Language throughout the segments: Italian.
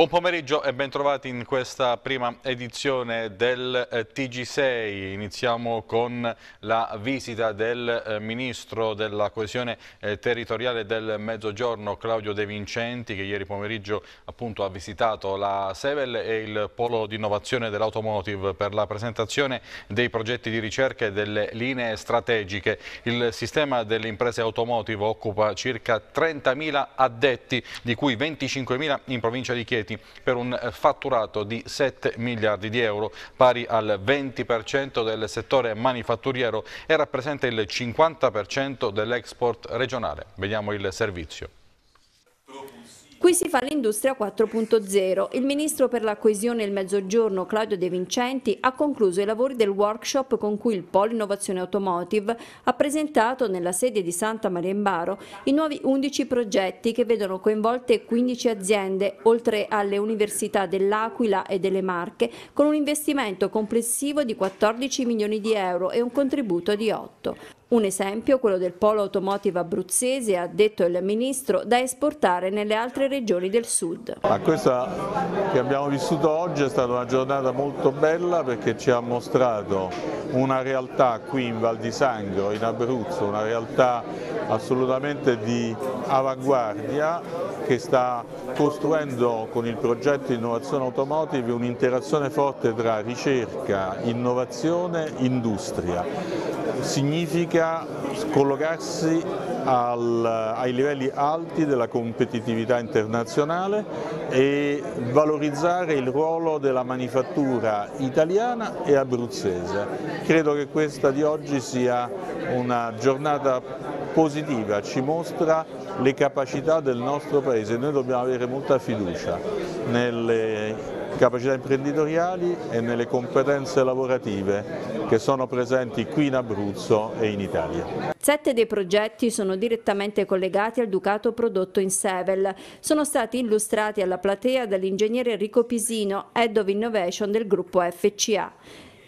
Buon pomeriggio e bentrovati in questa prima edizione del eh, TG6. Iniziamo con la visita del eh, Ministro della Coesione eh, Territoriale del Mezzogiorno Claudio De Vincenti che ieri pomeriggio appunto, ha visitato la Sevel e il Polo di Innovazione dell'Automotive per la presentazione dei progetti di ricerca e delle linee strategiche. Il sistema delle imprese automotive occupa circa 30.000 addetti di cui 25.000 in provincia di Chieti clienti per un eh, fatturato di 7 miliardi di euro, pari al 20% del settore manifatturiero e rappresenta il 50% dell'export regionale. Vediamo il servizio. Qui si fa l'industria 4.0. Il ministro per la coesione e il mezzogiorno Claudio De Vincenti ha concluso i lavori del workshop con cui il Polo Innovazione Automotive ha presentato nella sede di Santa Maria in Baro i nuovi 11 progetti che vedono coinvolte 15 aziende, oltre alle università dell'Aquila e delle Marche, con un investimento complessivo di 14 milioni di euro e un contributo di 8. Un esempio, quello del polo automotive abruzzese, ha detto il Ministro, da esportare nelle altre regioni del Sud. Ma questa che abbiamo vissuto oggi è stata una giornata molto bella perché ci ha mostrato una realtà qui in Val di Sangro, in Abruzzo, una realtà assolutamente di avanguardia che sta costruendo con il progetto Innovazione Automotive un'interazione forte tra ricerca, innovazione e industria. Significa significa collocarsi al, ai livelli alti della competitività internazionale e valorizzare il ruolo della manifattura italiana e abruzzese. Credo che questa di oggi sia una giornata positiva, ci mostra le capacità del nostro Paese, noi dobbiamo avere molta fiducia nelle capacità imprenditoriali e nelle competenze lavorative che sono presenti qui in Abruzzo e in Italia. Sette dei progetti sono direttamente collegati al Ducato prodotto in Sevel. Sono stati illustrati alla platea dall'ingegnere Enrico Pisino, Head of Innovation del gruppo FCA.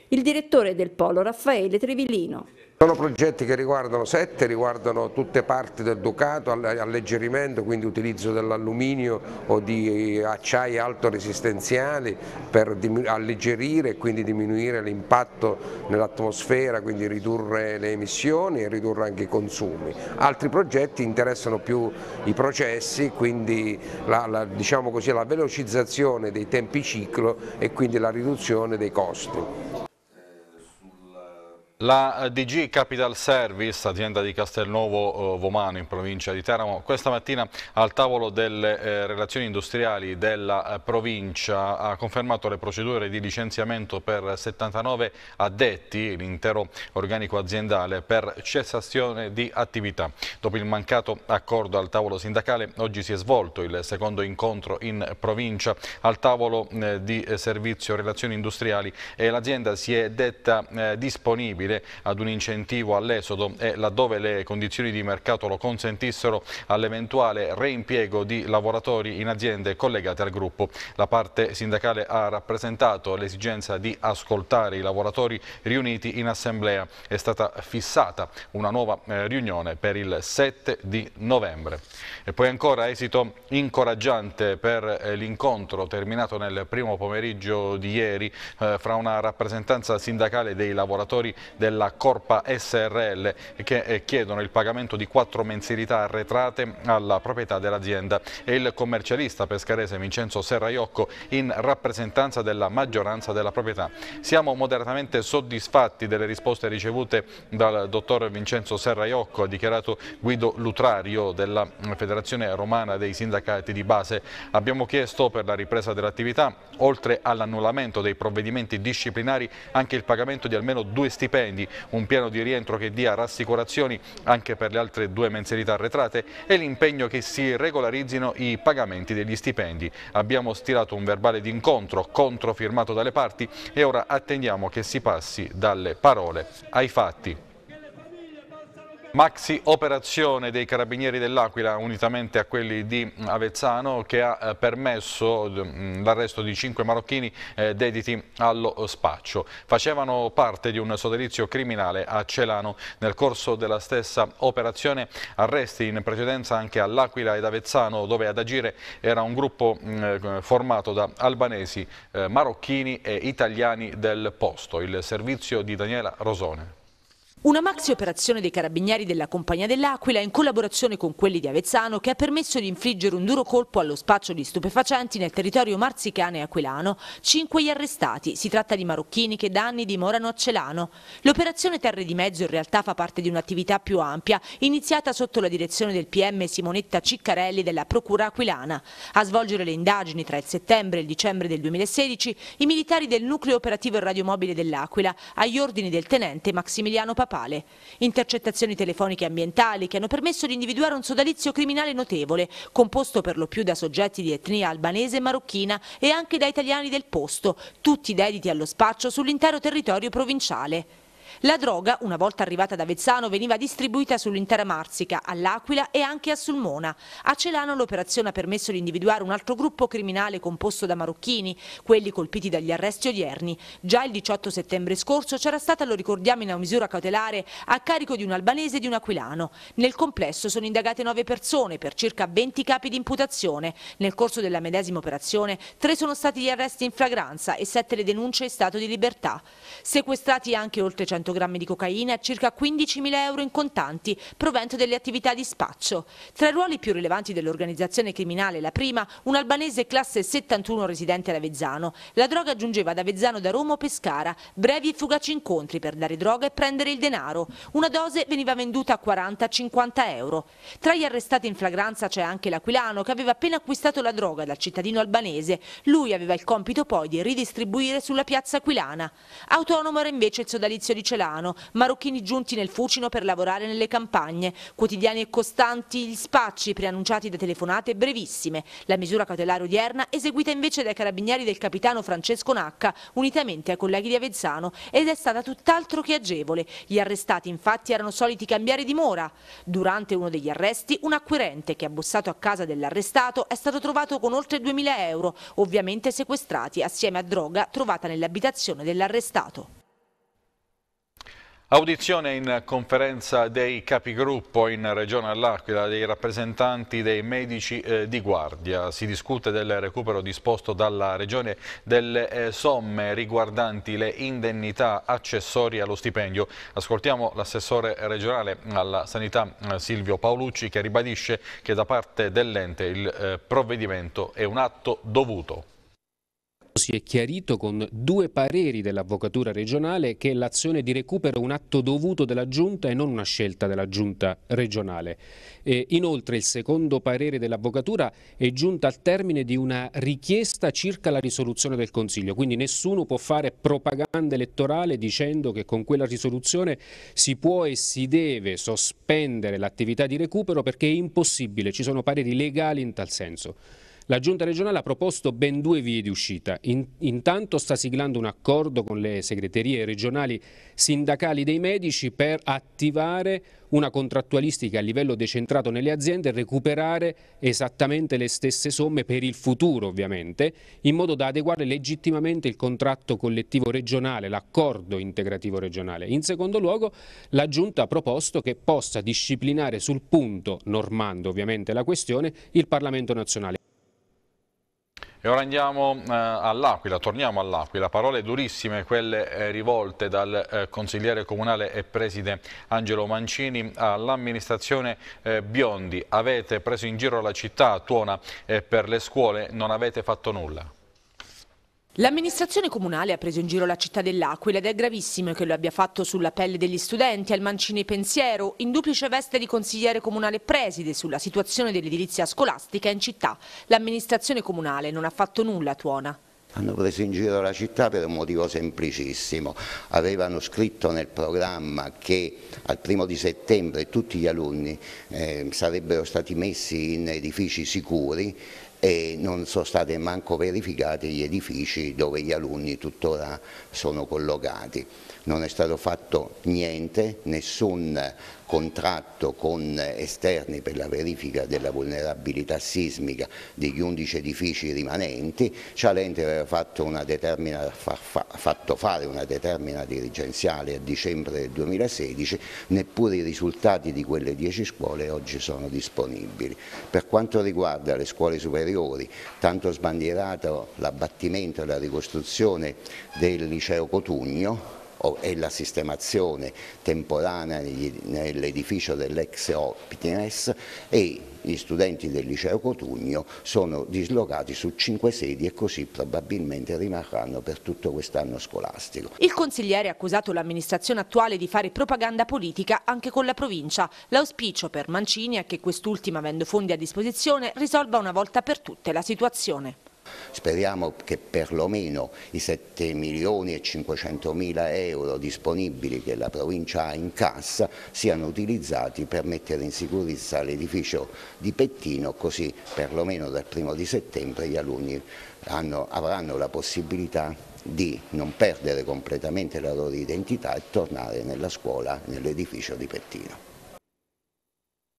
Il direttore del Polo, Raffaele Trevillino. Sono progetti che riguardano sette, riguardano tutte parti del Ducato, alleggerimento, quindi utilizzo dell'alluminio o di acciai alto resistenziali per alleggerire e quindi diminuire l'impatto nell'atmosfera, quindi ridurre le emissioni e ridurre anche i consumi. Altri progetti interessano più i processi, quindi la, la, diciamo così, la velocizzazione dei tempi ciclo e quindi la riduzione dei costi. La eh, DG Capital Service, azienda di Castelnuovo eh, Vomano in provincia di Teramo, questa mattina al tavolo delle eh, relazioni industriali della provincia ha confermato le procedure di licenziamento per 79 addetti, l'intero organico aziendale, per cessazione di attività. Dopo il mancato accordo al tavolo sindacale, oggi si è svolto il secondo incontro in provincia al tavolo di servizio relazioni industriali e l'azienda si è detta disponibile riuscire ad un incentivo all'esodo e laddove le condizioni di mercato lo consentissero all'eventuale reimpiego di lavoratori in aziende collegate al gruppo. La parte sindacale ha rappresentato l'esigenza di ascoltare i lavoratori riuniti in assemblea. È stata fissata una nuova eh, riunione per il 7 di novembre. E poi ancora esito incoraggiante per eh, l'incontro terminato nel primo pomeriggio di ieri eh, fra una rappresentanza sindacale dei lavoratori della Corpa SRL che eh, chiedono il pagamento di quattro mensilità arretrate alla proprietà dell'azienda. E il commercialista pescarese Vincenzo Serraiocco in rappresentanza della maggioranza della proprietà. Siamo moderatamente soddisfatti delle risposte ricevute dal dottor Vincenzo Serraiocco, ha dichiarato Guido Lutrario della Federazione Romana dei Sindacati di Base. Abbiamo chiesto per la ripresa dell'attività, oltre all'annullamento dei provvedimenti disciplinari, anche il pagamento di almeno due stipendi stipendi, un piano di rientro che dia rassicurazioni anche per le altre due mensilità arretrate e l'impegno che si regolarizzino i pagamenti degli stipendi. Abbiamo stilato un verbale d'incontro controfirmato dalle parti e ora attendiamo che si passi dalle parole ai fatti. Maxi operazione dei carabinieri dell'Aquila unitamente a quelli di Avezzano che ha eh, permesso mm, l'arresto di cinque marocchini eh, dediti allo spaccio. Facevano parte di un sodalizio criminale a Celano. Nel corso della stessa operazione arresti in precedenza anche all'Aquila ed Avezzano dove ad agire era un gruppo mm, eh, formato da albanesi, marocchini e italiani del posto. Il servizio di Daniela Rosone. Una maxi operazione dei carabinieri della Compagnia dell'Aquila in collaborazione con quelli di Avezzano che ha permesso di infliggere un duro colpo allo spaccio di stupefacenti nel territorio marzicano e aquilano. Cinque gli arrestati, si tratta di marocchini che da anni dimorano a Celano. L'operazione Terre di Mezzo in realtà fa parte di un'attività più ampia, iniziata sotto la direzione del PM Simonetta Ciccarelli della Procura Aquilana. A svolgere le indagini tra il settembre e il dicembre del 2016 i militari del nucleo operativo e radiomobile dell'Aquila, agli ordini del tenente Maximiliano Papà papale. Intercettazioni telefoniche ambientali che hanno permesso di individuare un sodalizio criminale notevole, composto per lo più da soggetti di etnia albanese e marocchina e anche da italiani del posto, tutti dediti allo spaccio sull'intero territorio provinciale. La droga, una volta arrivata ad Avezzano, veniva distribuita sull'intera Marsica, all'Aquila e anche a Sulmona. A Celano l'operazione ha permesso di individuare un altro gruppo criminale composto da marocchini, quelli colpiti dagli arresti odierni. Già il 18 settembre scorso c'era stata, lo ricordiamo, una misura cautelare a carico di un albanese e di un aquilano. Nel complesso sono indagate nove persone per circa 20 capi di imputazione. Nel corso della medesima operazione tre sono stati gli arresti in flagranza e sette le denunce in stato di libertà. Sequestrati anche oltre 100 grammi di cocaina e circa 15.000 euro in contanti, provento delle attività di spaccio. Tra i ruoli più rilevanti dell'organizzazione criminale, la prima, un albanese classe 71 residente ad Avezzano. La droga giungeva ad Avezzano da Roma o Pescara, brevi e fugaci incontri per dare droga e prendere il denaro. Una dose veniva venduta a 40-50 euro. Tra gli arrestati in flagranza c'è anche l'Aquilano che aveva appena acquistato la droga dal cittadino albanese. Lui aveva il compito poi di ridistribuire sulla piazza aquilana. Autonomo era invece il sodalizio di Celano Catalano, marocchini giunti nel Fucino per lavorare nelle campagne, quotidiani e costanti gli spacci preannunciati da telefonate brevissime. La misura cautelare odierna eseguita invece dai carabinieri del capitano Francesco Nacca, unitamente ai colleghi di Avezzano, ed è stata tutt'altro che agevole. Gli arrestati infatti erano soliti cambiare dimora. Durante uno degli arresti un acquirente che ha bussato a casa dell'arrestato è stato trovato con oltre 2.000 euro, ovviamente sequestrati assieme a droga trovata nell'abitazione dell'arrestato. Audizione in conferenza dei capigruppo in Regione all'Aquila dei rappresentanti dei medici eh, di guardia. Si discute del recupero disposto dalla Regione delle eh, somme riguardanti le indennità accessorie allo stipendio. Ascoltiamo l'assessore regionale alla sanità eh, Silvio Paolucci che ribadisce che da parte dell'ente il eh, provvedimento è un atto dovuto. Si è chiarito con due pareri dell'Avvocatura regionale che l'azione di recupero è un atto dovuto della Giunta e non una scelta della Giunta regionale. E inoltre il secondo parere dell'Avvocatura è giunto al termine di una richiesta circa la risoluzione del Consiglio, quindi nessuno può fare propaganda elettorale dicendo che con quella risoluzione si può e si deve sospendere l'attività di recupero perché è impossibile, ci sono pareri legali in tal senso. La Giunta regionale ha proposto ben due vie di uscita. intanto sta siglando un accordo con le segreterie regionali sindacali dei medici per attivare una contrattualistica a livello decentrato nelle aziende e recuperare esattamente le stesse somme per il futuro ovviamente, in modo da adeguare legittimamente il contratto collettivo regionale, l'accordo integrativo regionale. In secondo luogo la Giunta ha proposto che possa disciplinare sul punto, normando ovviamente la questione, il Parlamento nazionale. E ora andiamo eh, all'Aquila, torniamo all'Aquila. Parole durissime quelle eh, rivolte dal eh, consigliere comunale e preside Angelo Mancini all'amministrazione eh, Biondi. Avete preso in giro la città, tuona eh, per le scuole, non avete fatto nulla. L'amministrazione comunale ha preso in giro la città dell'Aquila ed è gravissimo che lo abbia fatto sulla pelle degli studenti, al mancini pensiero, in duplice veste di consigliere comunale preside sulla situazione dell'edilizia scolastica in città. L'amministrazione comunale non ha fatto nulla a Tuona. Hanno preso in giro la città per un motivo semplicissimo, avevano scritto nel programma che al primo di settembre tutti gli alunni eh, sarebbero stati messi in edifici sicuri, e non sono stati manco verificati gli edifici dove gli alunni tuttora sono collocati. Non è stato fatto niente, nessun contratto con esterni per la verifica della vulnerabilità sismica degli 11 edifici rimanenti, Cialente aveva fatto, fa, fa, fatto fare una determina dirigenziale a dicembre del 2016, neppure i risultati di quelle 10 scuole oggi sono disponibili. Per quanto riguarda le scuole superiori, tanto sbandierato l'abbattimento e la ricostruzione del liceo Cotugno, e la sistemazione temporanea nell'edificio dell'ex Optines e gli studenti del liceo Cotugno sono dislocati su cinque sedi e così probabilmente rimarranno per tutto quest'anno scolastico. Il consigliere ha accusato l'amministrazione attuale di fare propaganda politica anche con la provincia. L'auspicio per Mancini è che quest'ultima, avendo fondi a disposizione, risolva una volta per tutte la situazione. Speriamo che perlomeno i 7 milioni e 500 mila euro disponibili che la provincia ha in cassa siano utilizzati per mettere in sicurezza l'edificio di Pettino, così perlomeno dal primo di settembre gli alunni hanno, avranno la possibilità di non perdere completamente la loro identità e tornare nella scuola, nell'edificio di Pettino.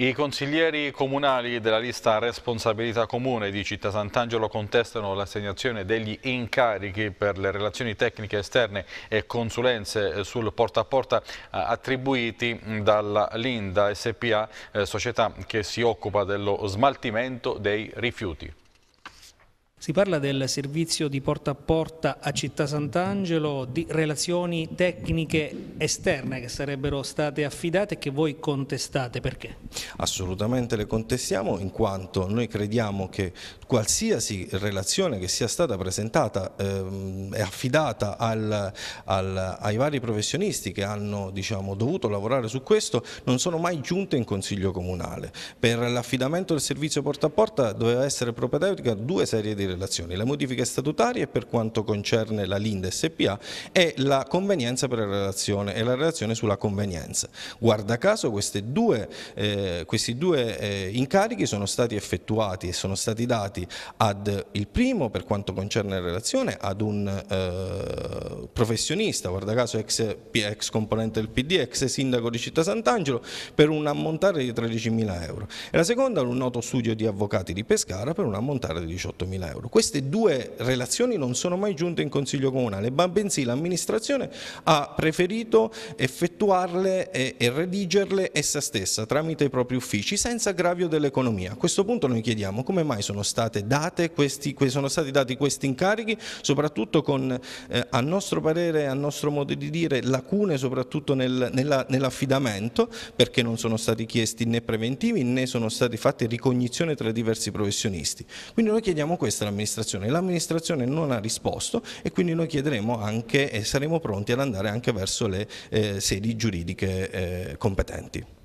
I consiglieri comunali della lista Responsabilità Comune di Città Sant'Angelo contestano l'assegnazione degli incarichi per le relazioni tecniche esterne e consulenze sul porta a porta eh, attribuiti mm, dalla Linda SPA, eh, società che si occupa dello smaltimento dei rifiuti. Si parla del servizio di porta a porta a Città Sant'Angelo di relazioni tecniche esterne che sarebbero state affidate e che voi contestate, perché? Assolutamente le contestiamo in quanto noi crediamo che qualsiasi relazione che sia stata presentata ehm, e affidata al, al, ai vari professionisti che hanno diciamo, dovuto lavorare su questo non sono mai giunte in Consiglio Comunale. Per l'affidamento del servizio porta a porta doveva essere propedeutica due serie di relazioni relazioni, la modifica statutaria per quanto concerne la Linda SPA e la convenienza per la relazione e la relazione sulla convenienza. Guarda caso due, eh, questi due eh, incarichi sono stati effettuati e sono stati dati ad il primo per quanto concerne la relazione ad un eh, professionista, guarda caso ex, ex componente del PD, ex sindaco di Città Sant'Angelo per un ammontare di 13.000 euro e la seconda un noto studio di avvocati di Pescara per un ammontare di 18.000 euro loro. Queste due relazioni non sono mai giunte in Consiglio Comunale, ma bensì l'amministrazione ha preferito effettuarle e, e redigerle essa stessa tramite i propri uffici senza aggravio dell'economia. A questo punto noi chiediamo come mai sono, questi, sono stati dati questi incarichi, soprattutto con eh, a nostro parere, a nostro modo di dire, lacune soprattutto nel, nell'affidamento, nell perché non sono stati chiesti né preventivi né sono stati fatti ricognizioni tra diversi professionisti. Quindi noi chiediamo questa richiesta all'amministrazione. L'amministrazione non ha risposto e quindi noi chiederemo anche e saremo pronti ad andare anche verso le eh, sedi giuridiche eh, competenti.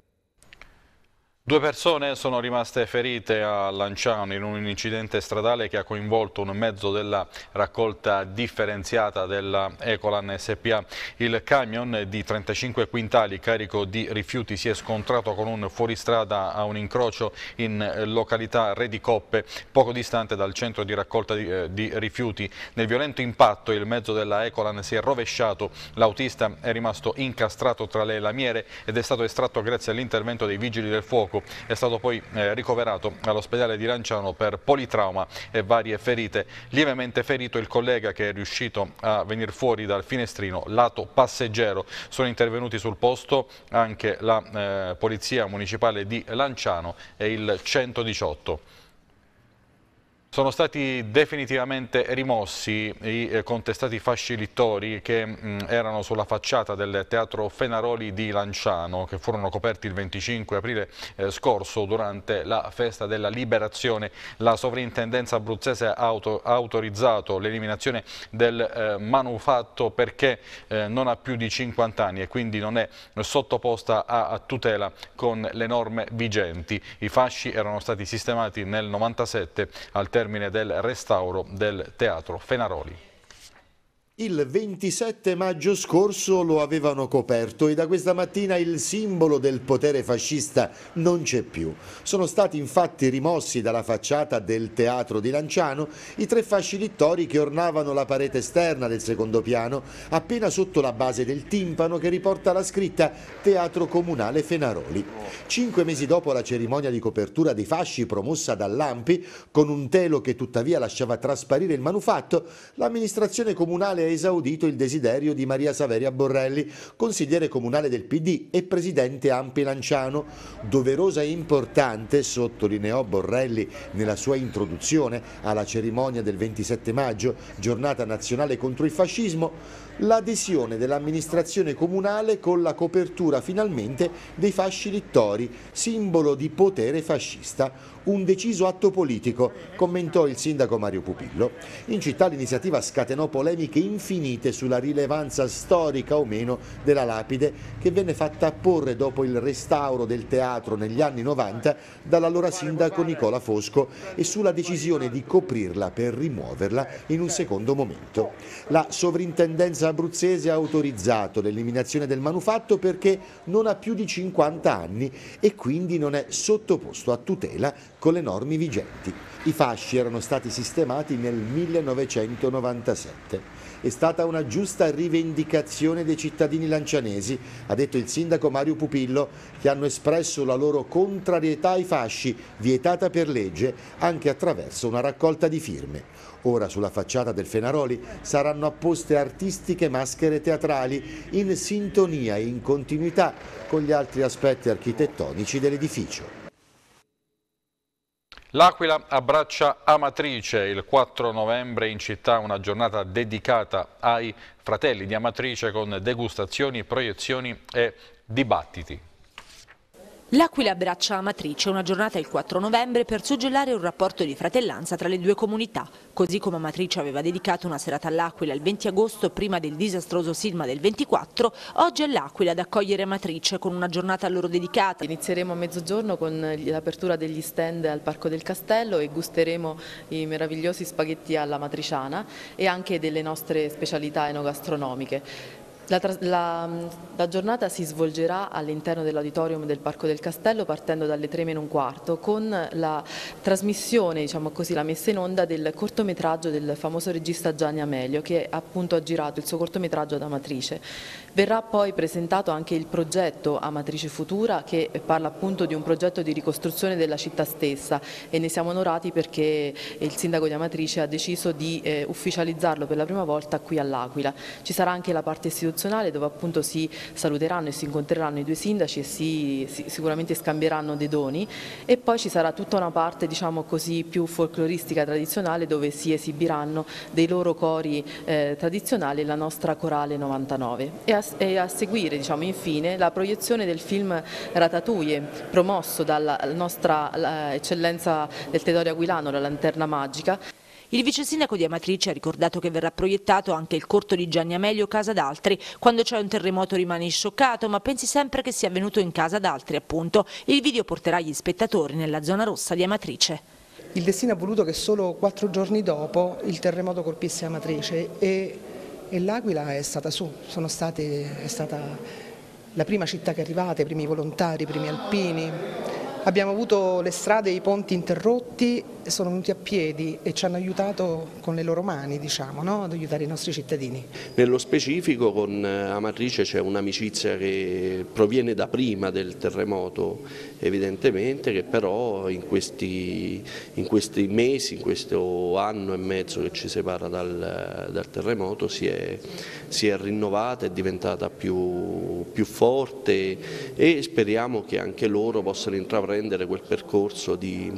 Due persone sono rimaste ferite a Lanciano in un incidente stradale che ha coinvolto un mezzo della raccolta differenziata della Ecolan SPA. Il camion di 35 quintali carico di rifiuti si è scontrato con un fuoristrada a un incrocio in località Redicoppe, poco distante dal centro di raccolta di, eh, di rifiuti. Nel violento impatto il mezzo della Ecolan si è rovesciato, l'autista è rimasto incastrato tra le lamiere ed è stato estratto grazie all'intervento dei vigili del fuoco Ecco, è stato poi eh, ricoverato all'ospedale di Lanciano per politrauma e varie ferite. Lievemente ferito il collega che è riuscito a venire fuori dal finestrino lato passeggero. Sono intervenuti sul posto anche la eh, Polizia Municipale di Lanciano e il 118. Sono stati definitivamente rimossi i eh, contestati fasci littori che mh, mm, erano sulla facciata del teatro Fenaroli di Lanciano che furono coperti il 25 aprile eh, scorso durante la festa della liberazione. La sovrintendenza abruzzese ha auto, autorizzato l'eliminazione del eh, manufatto perché eh, non ha più di 50 anni e quindi non è sottoposta a, a tutela con le norme vigenti. I fasci erano stati sistemati nel 97 al teatro termine del restauro del teatro Fenaroli. Il 27 maggio scorso lo avevano coperto e da questa mattina il simbolo del potere fascista non c'è più. Sono stati infatti rimossi dalla facciata del teatro di Lanciano i tre fasci littori che ornavano la parete esterna del secondo piano, appena sotto la base del timpano che riporta la scritta Teatro Comunale Fenaroli. Cinque mesi dopo la cerimonia di copertura dei fasci promossa dall'Ampi, con un telo che tuttavia lasciava trasparire il manufatto, l'amministrazione comunale esaudito il desiderio di Maria Saveria Borrelli, consigliere comunale del PD e presidente Ampi Lanciano. Doverosa e importante, sottolineò Borrelli nella sua introduzione alla cerimonia del 27 maggio, giornata nazionale contro il fascismo, l'adesione dell'amministrazione comunale con la copertura finalmente dei fasci littori, simbolo di potere fascista, un deciso atto politico, commentò il sindaco Mario Pupillo. In città l'iniziativa scatenò polemiche infinite sulla rilevanza storica o meno della lapide che venne fatta apporre dopo il restauro del teatro negli anni 90 dall'allora sindaco Nicola Fosco e sulla decisione di coprirla per rimuoverla in un secondo momento. La sovrintendenza abruzzese ha autorizzato l'eliminazione del manufatto perché non ha più di 50 anni e quindi non è sottoposto a tutela con le norme vigenti. I fasci erano stati sistemati nel 1997 è stata una giusta rivendicazione dei cittadini lancianesi, ha detto il sindaco Mario Pupillo, che hanno espresso la loro contrarietà ai fasci, vietata per legge, anche attraverso una raccolta di firme. Ora sulla facciata del Fenaroli saranno apposte artistiche maschere teatrali in sintonia e in continuità con gli altri aspetti architettonici dell'edificio. L'Aquila abbraccia Amatrice il 4 novembre in città una giornata dedicata ai fratelli di Amatrice con degustazioni, proiezioni e dibattiti. L'Aquila abbraccia Amatrice, una giornata il 4 novembre per suggellare un rapporto di fratellanza tra le due comunità. Così come Amatrice aveva dedicato una serata all'Aquila il 20 agosto prima del disastroso Silma del 24, oggi è l'Aquila ad accogliere Amatrice con una giornata a loro dedicata. Inizieremo a mezzogiorno con l'apertura degli stand al Parco del Castello e gusteremo i meravigliosi spaghetti alla matriciana e anche delle nostre specialità enogastronomiche. La, la, mm, la, giornata si svolgerà all'interno dell'auditorium del Parco del Castello partendo dalle 3 meno un quarto con la trasmissione, diciamo così, la messa in onda del cortometraggio del famoso regista Gianni Amelio che appunto ha girato il suo cortometraggio ad Amatrice. Verrà poi presentato anche il progetto Amatrice Futura che parla appunto di un progetto di ricostruzione della città stessa e ne siamo onorati perché il sindaco di Amatrice ha deciso di eh, ufficializzarlo per la prima volta qui all'Aquila. Ci sarà anche la parte istituzionale istituzionale dove appunto si saluteranno e si incontreranno i due sindaci e si, si, sicuramente scambieranno dei doni e poi ci sarà tutta una parte diciamo così più folcloristica tradizionale dove si esibiranno dei loro cori eh, tradizionali la nostra corale 99 e a, e a seguire diciamo infine la proiezione del film Ratatouille promosso dalla nostra eccellenza del territorio aquilano la lanterna magica il vice sindaco di Amatrice ha ricordato che verrà proiettato anche il corto di Gianni Amelio Casa d'Altri. Quando c'è un terremoto rimani scioccato, ma pensi sempre che sia avvenuto in casa d'altri, appunto. Il video porterà gli spettatori nella zona rossa di Amatrice. Il destino ha voluto che solo quattro giorni dopo il terremoto colpisse Amatrice e, e l'Aquila è stata su, state, è stata la prima città che è arrivata, i primi volontari, i primi alpini. Abbiamo avuto le strade e i ponti interrotti sono venuti a piedi e ci hanno aiutato con le loro mani diciamo, no? ad aiutare i nostri cittadini. Nello specifico con eh, Amatrice c'è un'amicizia che proviene da prima del terremoto evidentemente che però in questi, in questi mesi, in questo anno e mezzo che ci separa dal, dal terremoto si è, si è, rinnovata, è diventata più, più forte e speriamo che anche loro possano intraprendere quel percorso di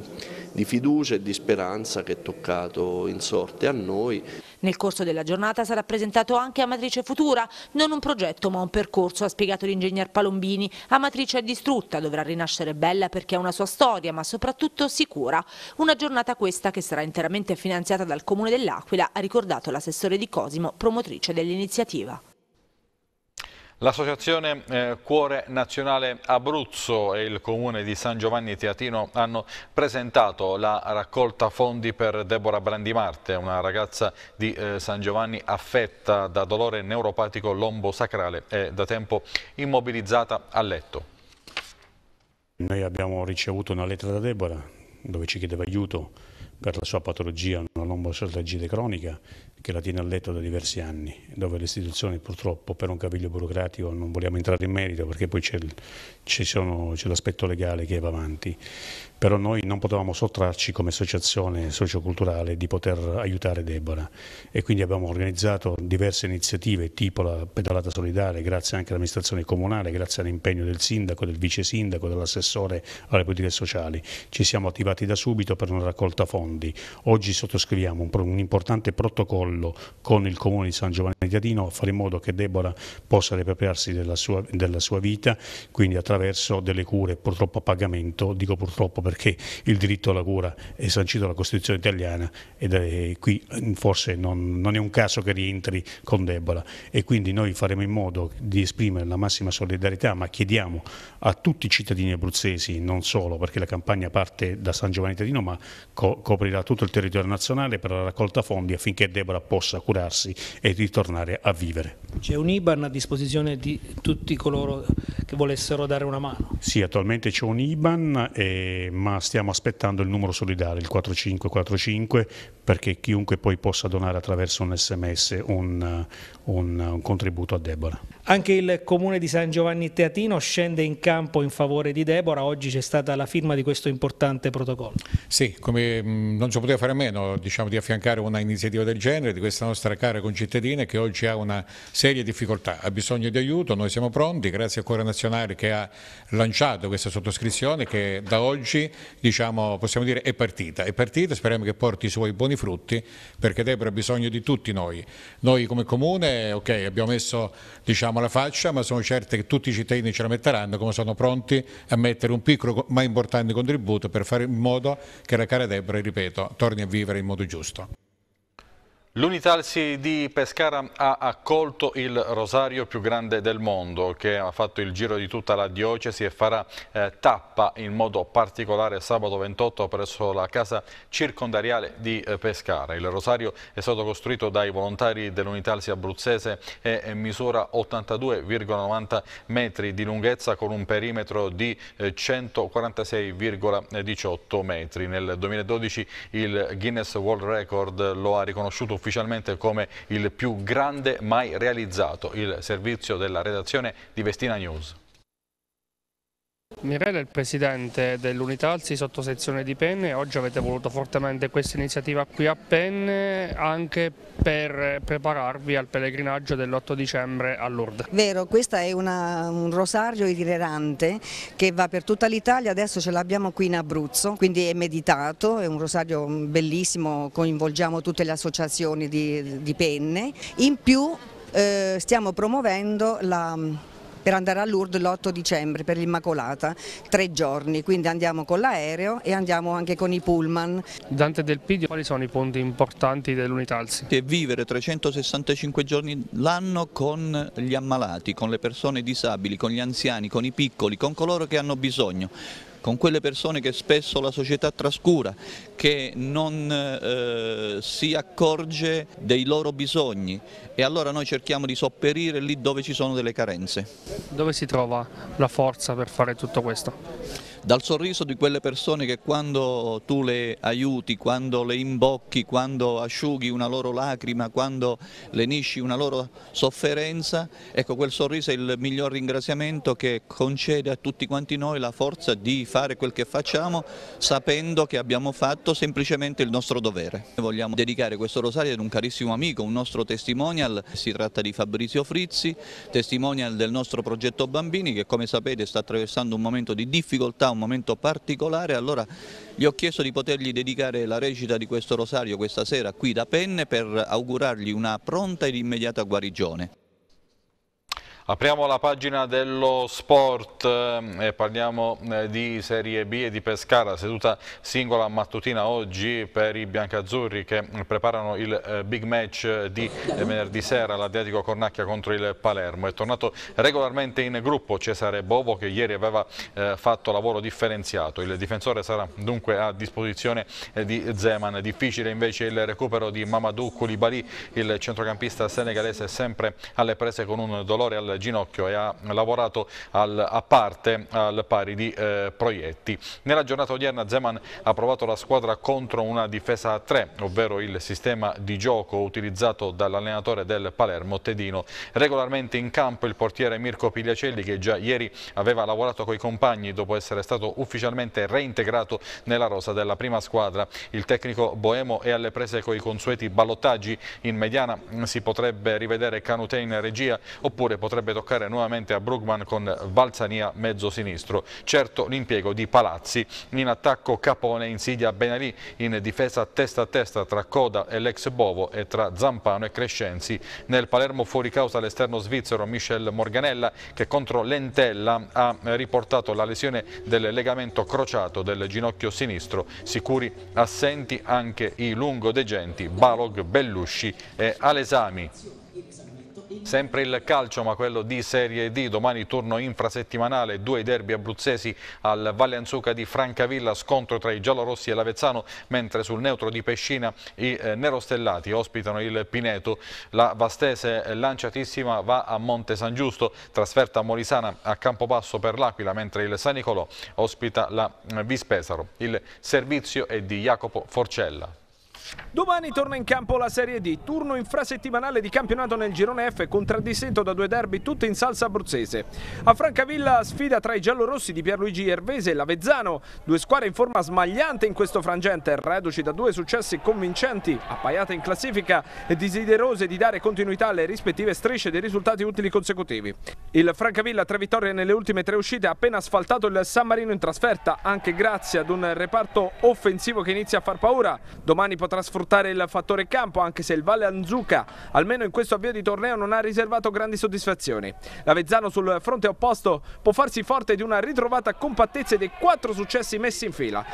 di fiducia e di speranza che è toccato in sorte a noi. Nel corso della giornata sarà presentato anche Amatrice Futura, non un progetto ma un percorso, ha spiegato l'ingegner Palombini. Amatrice è distrutta, dovrà rinascere bella perché ha una sua storia ma soprattutto sicura. Una giornata questa che sarà interamente finanziata dal Comune dell'Aquila, ha ricordato l'assessore di Cosimo, promotrice dell'iniziativa. L'associazione eh, Cuore Nazionale Abruzzo e il comune di San Giovanni Teatino hanno presentato la raccolta fondi per Deborah Brandimarte, una ragazza di eh, San Giovanni affetta da dolore neuropatico lombosacrale e da tempo immobilizzata a letto. Noi abbiamo ricevuto una lettera da Deborah dove ci chiedeva aiuto per la sua patologia, una lombosacralgia cronica che la tiene a letto da diversi anni, dove le istituzioni purtroppo per un caviglio burocratico non vogliamo entrare in merito perché poi c'è, l'aspetto legale che va avanti, però noi non potevamo sottrarci come associazione socioculturale di poter aiutare Debora e quindi abbiamo organizzato diverse iniziative tipo la pedalata solidale grazie anche all'amministrazione comunale, grazie all'impegno del sindaco, del vice sindaco, dell'assessore alle politiche sociali, ci siamo attivati da subito per una raccolta fondi, oggi sottoscriviamo un, un importante protocollo protocollo con il comune di San Giovanni di Adino a fare in modo che Deborah possa riappropriarsi della sua, della sua vita, quindi attraverso delle cure purtroppo a pagamento, dico purtroppo perché il diritto alla cura è sancito dalla Costituzione italiana ed è, qui forse non, non è un caso che rientri con Deborah e quindi noi faremo in modo di esprimere la massima solidarietà ma chiediamo a tutti i cittadini abruzzesi, non solo perché la campagna parte da San Giovanni di Adino ma co coprirà tutto il territorio nazionale per la raccolta fondi affinché Deborah possa curarsi e ritornare a vivere. C'è un IBAN a disposizione di tutti coloro che volessero dare una mano? Sì, attualmente c'è un IBAN, eh, ma stiamo aspettando il numero solidale, il 4545, perché chiunque poi possa donare attraverso un sms un, eh, un, eh, un contributo a Debora. Anche il comune di San Giovanni Teatino scende in campo in favore di Debora, oggi c'è stata la firma di questo importante protocollo. Sì, come, mm, non si poteva fare a meno diciamo, di affiancare una iniziativa del genere, storia di questa nostra cara concittadina che oggi ha una seria difficoltà, ha bisogno di aiuto, noi siamo pronti, grazie al Cuore Nazionale che ha lanciato questa sottoscrizione che da oggi diciamo, possiamo dire è partita, è partita, speriamo che porti i suoi buoni frutti perché Debra ha bisogno di tutti noi. Noi come comune okay, abbiamo messo diciamo, la faccia ma sono certi che tutti i cittadini ce la metteranno come sono pronti a mettere un piccolo ma importante contributo per fare in modo che la cara Debra, ripeto, torni a vivere in modo giusto. L'Unitalsi di Pescara ha accolto il rosario più grande del mondo che ha fatto il giro di tutta la diocesi e farà eh, tappa in modo particolare sabato 28 presso la casa circondariale di eh, Pescara. Il rosario è stato costruito dai volontari dell'Unitalsi abruzzese e misura 82,90 metri di lunghezza con un perimetro di eh, 146,18 metri. Nel 2012 il Guinness World Record lo ha riconosciuto ufficialmente ufficialmente come il più grande mai realizzato, il servizio della redazione di Vestina News. Mirella è il presidente dell'Unità Alzi sottosezione di Penne, oggi avete voluto fortemente questa iniziativa qui a Penne anche per prepararvi al pellegrinaggio dell'8 dicembre a Lourdes. Vero, questo è una, un rosario itinerante che va per tutta l'Italia, adesso ce l'abbiamo qui in Abruzzo, quindi è meditato, è un rosario bellissimo, coinvolgiamo tutte le associazioni di, di Penne, in più eh, stiamo promuovendo la per andare a Lourdes l'8 dicembre per l'Immacolata, tre giorni, quindi andiamo con l'aereo e andiamo anche con i pullman. Dante Del Pidio, quali sono i punti importanti dell'Unitalsi? Che vivere 365 giorni l'anno con gli ammalati, con le persone disabili, con gli anziani, con i piccoli, con coloro che hanno bisogno con quelle persone che spesso la società trascura, che non eh, si accorge dei loro bisogni e allora noi cerchiamo di sopperire lì dove ci sono delle carenze. Dove si trova la forza per fare tutto questo? dal sorriso di quelle persone che quando tu le aiuti, quando le imbocchi, quando asciughi una loro lacrima, quando lenisci una loro sofferenza, ecco quel sorriso è il miglior ringraziamento che concede a tutti quanti noi la forza di fare quel che facciamo sapendo che abbiamo fatto semplicemente il nostro dovere. Vogliamo dedicare questo rosario ad un carissimo amico, un nostro testimonial, si tratta di Fabrizio Frizzi, testimonial del nostro progetto Bambini che come sapete sta attraversando un momento di difficoltà un momento particolare, allora gli ho chiesto di potergli dedicare la recita di questo rosario questa sera qui da Penne per augurargli una pronta ed immediata guarigione. Apriamo la pagina dello sport ehm, e parliamo eh, di Serie B e di Pescara, seduta singola mattutina oggi per i biancazzurri che preparano il eh, big match eh, di venerdì sera all'Adriatico Cornacchia contro il Palermo. È tornato regolarmente in gruppo Cesare Bovo che ieri aveva fatto lavoro differenziato. Il difensore sarà dunque a disposizione di Zeman. Difficile invece il recupero di Mamadou Koulibaly, il centrocampista senegalese sempre alle prese con un dolore al Ginocchio e ha lavorato al, a parte al pari di eh, Proietti. Nella giornata odierna Zeman ha provato la squadra contro una difesa a 3, ovvero il sistema di gioco utilizzato dall'allenatore del Palermo, Tedino. Regolarmente in campo il portiere Mirko Pigliacelli che già ieri aveva lavorato coi compagni dopo essere stato ufficialmente reintegrato nella rosa della prima squadra. Il tecnico Boemo è alle prese coi consueti ballottaggi. In mediana mm, si potrebbe rivedere Canute in regia oppure potrebbe potrebbe toccare nuovamente a Brugman con Valzania mezzo sinistro. Certo l'impiego di Palazzi in attacco Capone insidia Benalì in difesa testa a testa tra Coda e l'ex Bovo e tra Zampano e Crescenzi. Nel Palermo fuori causa l'esterno svizzero Michel Morganella che contro Lentella ha riportato la lesione del legamento crociato del ginocchio sinistro. Sicuri assenti anche i lungodegenti Balog, Bellusci e Alesami. Sempre il calcio, ma quello di Serie D. Domani turno infrasettimanale, due derby abruzzesi al Valle Anzuca di Francavilla, scontro tra i giallorossi e l'Avezzano, mentre sul neutro di Pescina i eh, nerostellati ospitano il Pineto. La Vastese eh, lanciatissima va a Monte San Giusto, trasferta a Molisana a Campobasso per l'Aquila, mentre il San Nicolò ospita la eh, Vispesaro. Il servizio è di Jacopo Forcella. Domani torna in campo la Serie D, turno infrasettimanale di campionato nel girone F contraddistinto da due derby tutte in salsa abruzzese. A Francavilla sfida tra i giallorossi di Pierluigi Ervese e l'Avezzano, due squadre in forma smagliante in questo frangente, reduci da due successi convincenti, appaiate in classifica e desiderose di dare continuità alle rispettive strisce dei risultati utili consecutivi. Il Francavilla tre vittorie nelle ultime tre uscite ha appena asfaltato il San Marino in trasferta, anche grazie ad un reparto offensivo che inizia a far paura. Domani potrà potrà sfruttare il fattore campo anche se il Valle Anzuca almeno in questo avvio di torneo non ha riservato grandi soddisfazioni. L'Avezzano sul fronte opposto può farsi forte di una ritrovata compattezza dei quattro successi messi in fila.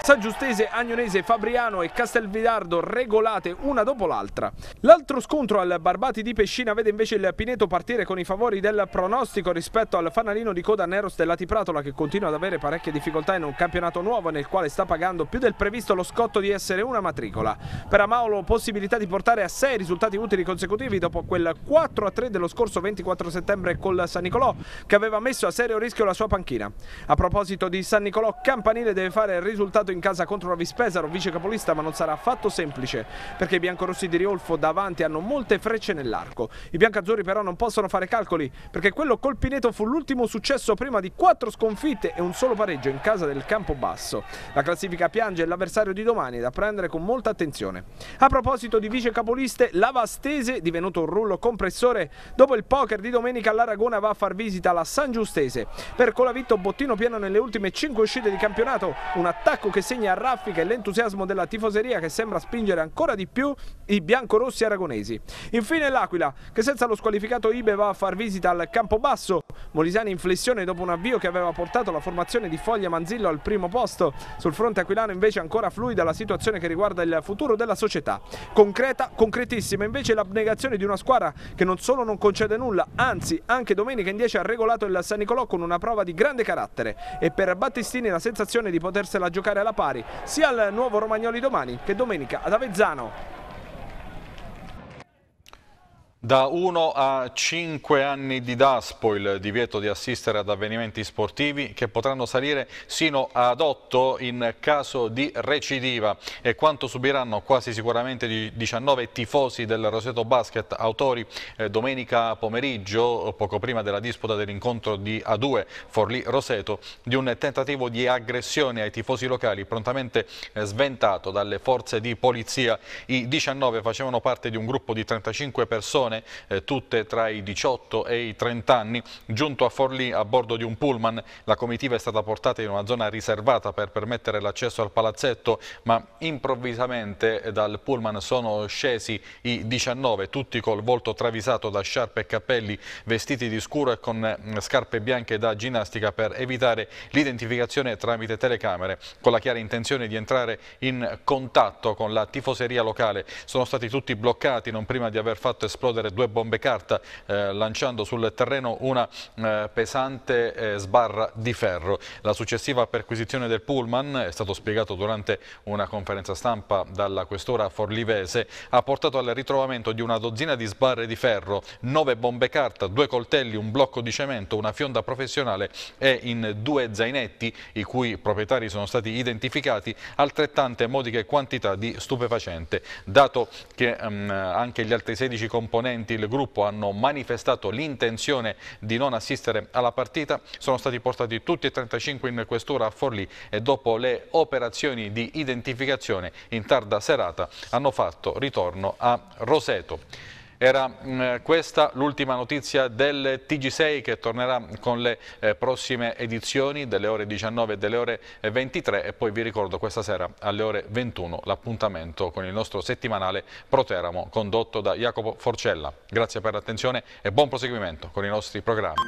San Giustese, Agnonese, Fabriano e Castelvidardo regolate una dopo l'altra. L'altro scontro al Barbati di Pescina vede invece il Pineto partire con i favori del pronostico rispetto al fanalino di coda nero Stellati Pratola che continua ad avere parecchie difficoltà in un campionato nuovo nel quale sta pagando più del previsto lo scotto di essere una matricola tavola. Per Amaolo possibilità di portare a 6 risultati utili consecutivi dopo quel 4-3 dello scorso 24 settembre col San Nicolò che aveva messo a serio rischio la sua panchina. A proposito di San Nicolò, Campanile deve fare il risultato in casa contro la Vispesaro, vice capolista, ma non sarà affatto semplice perché i biancorossi di Riolfo davanti hanno molte frecce nell'arco. I biancazzurri però non possono fare calcoli perché quello col Pineto fu l'ultimo successo prima di 4 sconfitte e un solo pareggio in casa del campo basso. La classifica piange l'avversario di domani da prendere con molta attenzione. A proposito di vice capoliste, Lavastese, divenuto un rullo compressore, dopo il poker di domenica l'Aragona va a far visita alla San Giustese. Per Colavitto bottino pieno nelle ultime 5 uscite di campionato, un attacco che segna a raffica e l'entusiasmo della tifoseria che sembra spingere ancora di più i biancorossi aragonesi. Infine l'Aquila, che senza lo squalificato Ibe va a far visita al campo basso. Molisani in flessione dopo un avvio che aveva portato la formazione di Foglia Manzillo al primo posto. Sul fronte aquilano invece ancora fluida la situazione che riguarda il futuro della società. Concreta, concretissima invece l'abnegazione di una squadra che non solo non concede nulla, anzi anche domenica in 10 ha regolato il San Nicolò con una prova di grande carattere e per Battistini la sensazione di potersela giocare alla pari sia al nuovo Romagnoli domani che domenica ad Avezzano. Da 1 a 5 anni di Daspo il divieto di assistere ad avvenimenti sportivi che potranno salire sino ad 8 in caso di recidiva e quanto subiranno quasi sicuramente 19 tifosi del Roseto Basket autori eh, domenica pomeriggio poco prima della disputa dell'incontro di A2 Forlì-Roseto di un tentativo di aggressione ai tifosi locali prontamente eh, sventato dalle forze di polizia. I 19 facevano parte di un gruppo di 35 persone persone, eh, tutte tra i 18 e i 30 anni. Giunto a Forlì a bordo di un pullman, la comitiva è stata portata in una zona riservata per permettere l'accesso al palazzetto, ma improvvisamente eh, dal pullman sono scesi i 19, tutti col volto travisato da sciarpe e cappelli, vestiti di scuro e con eh, scarpe bianche da ginnastica per evitare l'identificazione tramite telecamere, con la chiara intenzione di entrare in contatto con la tifoseria locale. Sono stati tutti bloccati non prima di aver fatto esplodere esplodere due bombe carta eh, lanciando sul terreno una eh, pesante eh, sbarra di ferro. La successiva perquisizione del pullman, è stato spiegato durante una conferenza stampa dalla questura forlivese, ha portato al ritrovamento di una dozzina di sbarre di ferro, nove bombe carta, due coltelli, un blocco di cemento, una fionda professionale e in due zainetti, i cui proprietari sono stati identificati, altrettante modiche quantità di stupefacente. Dato che ehm, anche gli altri 16 componenti componenti il gruppo hanno manifestato l'intenzione di non assistere alla partita. Sono stati portati tutti e 35 in questura a Forlì e dopo le operazioni di identificazione in tarda serata hanno fatto ritorno a Roseto. Era mm, questa l'ultima notizia del TG6 che tornerà con le eh, prossime edizioni delle ore 19 e delle ore 23 eh, e poi vi ricordo questa sera alle ore 21 l'appuntamento con il nostro settimanale Proteramo condotto da Jacopo Forcella. Grazie per l'attenzione e buon proseguimento con i nostri programmi.